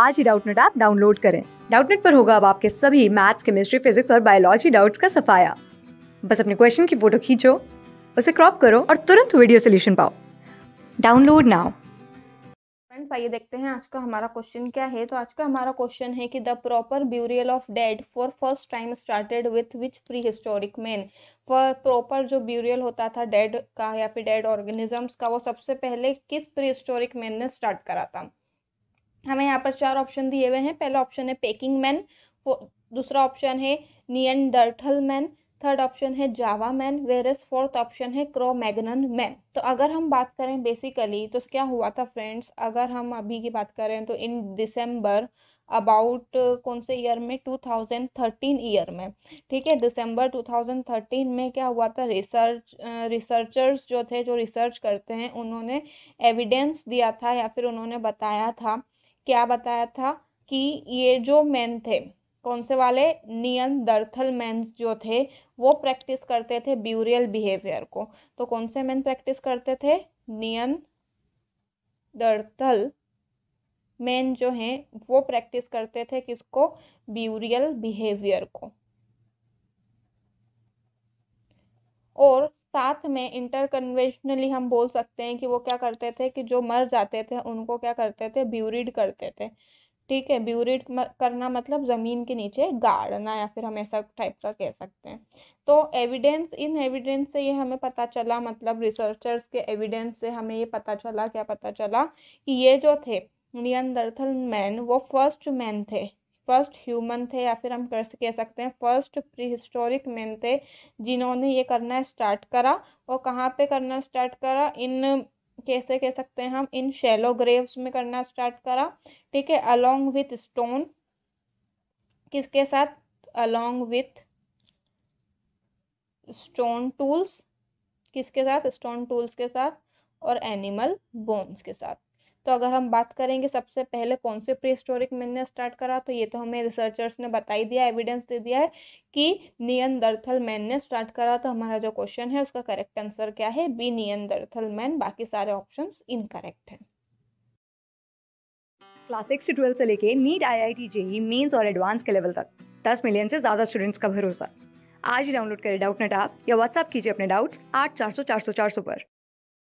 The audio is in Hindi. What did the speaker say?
आज ही डाउटनेट ऐप डाउनलोड करें डाउटनेट पर होगा अब आपके सभी मैथ्स केमिस्ट्री फिजिक्स और बायोलॉजी डाउट्स का सफाया बस अपने क्वेश्चन की फोटो खींचो उसे क्रॉप करो और तुरंत वीडियो सोल्यूशन पाओ डाउनलोड नाउ फ्रेंड्स आइए देखते हैं आज का हमारा क्वेश्चन क्या है तो आज का हमारा क्वेश्चन है कि the proper burial of dead for first time started with which prehistoric man proper जो ब्यूरियल होता था डेड का या फिर डेड ऑर्गेनिजम्स का वो सबसे पहले किस प्री हिस्टोरिक मैन ने स्टार्ट करा था हमें यहाँ पर चार ऑप्शन दिए हुए हैं पहला ऑप्शन है पेकिंग मैन दूसरा ऑप्शन है Neanderthal man third option है जावा मैन वेरस फोर्थ ऑप्शन है क्रो मैगनन मैन तो अगर हम बात करें बेसिकली तो क्या हुआ था फ्रेंड्स अगर हम अभी की बात करें तो इन दिसंबर अबाउट कौन से ईयर में 2013 ईयर में ठीक है दिसंबर 2013 में क्या हुआ था रिसर्च रिसर्चर्स uh, जो थे जो रिसर्च करते हैं उन्होंने एविडेंस दिया था या फिर उन्होंने बताया था क्या बताया था कि ये जो मैन थे कौन से वाले नियन दर्थल मैन जो थे वो प्रैक्टिस करते थे ब्यूरियल बिहेवियर को तो कौन से मैन प्रैक्टिस करते थे नियन दर्थल मैन जो हैं वो प्रैक्टिस करते थे किसको ब्यूरियल बिहेवियर को और साथ में इंटर कन्वेंशनली हम बोल सकते हैं कि वो क्या करते थे कि जो मर जाते थे उनको क्या करते थे ब्यूरिड करते थे ठीक है ब्यूरिड करना मतलब ज़मीन के नीचे गाड़ना या फिर हम ऐसा टाइप का कह सकते हैं तो एविडेंस इन एविडेंस से ये हमें पता चला मतलब रिसर्चर्स के एविडेंस से हमें ये पता चला क्या पता चला कि ये जो थे नियंदर्थल मैन वो फर्स्ट मैन थे फर्स्ट ह्यूमन थे या फिर हम कर कह सकते हैं फर्स्ट प्री हिस्टोरिक मैन थे जिन्होंने ये करना स्टार्ट करा और कहाँ पे करना स्टार्ट करा इन कैसे कह सकते हैं हम इन शेलो ग्रेव्स में करना स्टार्ट करा ठीक है अलोंग विथ स्टोन किसके साथ अलोंग विथ स्टोन टूल्स किसके साथ स्टोन टूल्स के साथ और एनिमल बोन्स के साथ तो अगर हम बात करेंगे सबसे पहले कौन से प्री हिस्टोरिक मैन ने स्टार्ट करा तो ये तो हमें रिसर्चर्स ने बताई दिया एविडेंस दे दिया है कि नियन दर्थल मैन ने स्टार्ट करा तो हमारा जो क्वेश्चन है उसका करेक्ट आंसर क्या है बी नियन दर्थल मैन बाकी सारे ऑप्शन इनकरेक्ट है क्लास सिक्स से ट्वेल्व से लेके NEET I I T JEE mains और एडवांस के लेवल तक दस मिलियन से ज़्यादा स्टूडेंट्स का भरोसा आज ही डाउनलोड करें डाउट नेट आप या व्हाट्सअप कीजिए अपने डाउट्स आठ चार सौ चार सौ चार सौ पर